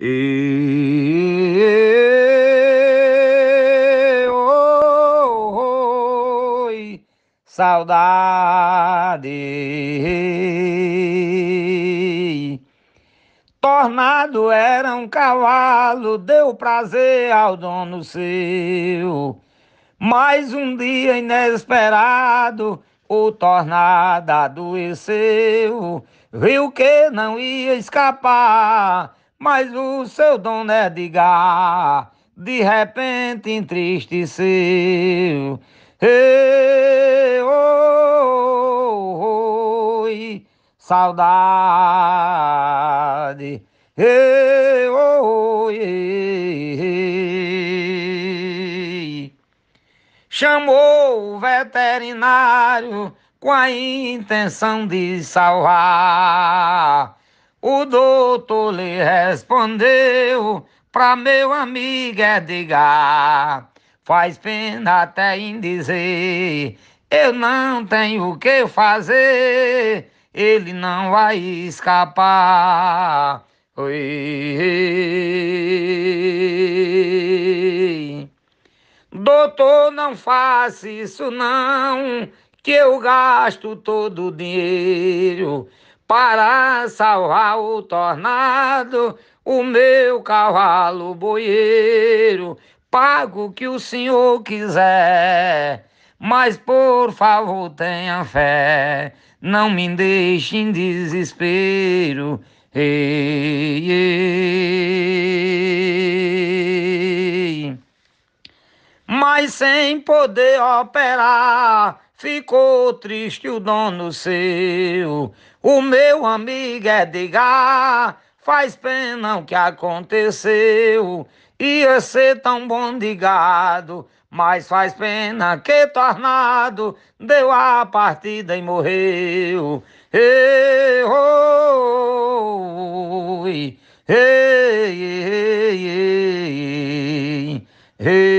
E, oh, oh, saudade. Tornado era um cavalo, deu prazer ao dono seu. Mas um dia inesperado, o tornado adoeceu, viu que não ia escapar mas o seu dom é de repente entristeceu. Ei, oh, saudade. Ei, oh, Chamou o veterinário com a intenção de salvar. O doutor lhe respondeu, pra meu amigo Edgar, faz pena até em dizer, eu não tenho o que fazer, ele não vai escapar. Oi. Doutor, não faça isso não, que eu gasto todo o dinheiro para salvar o tornado, o meu cavalo boieiro. Pago o que o senhor quiser, mas por favor tenha fé, não me deixe em desespero. Ei, ei. Mas sem poder operar Ficou triste o dono seu. O meu amigo Edgar faz pena o que aconteceu. Ia ser tão bom de gado, mas faz pena que tornado deu a partida e morreu. Ei, ei, ei, ei, ei, ei.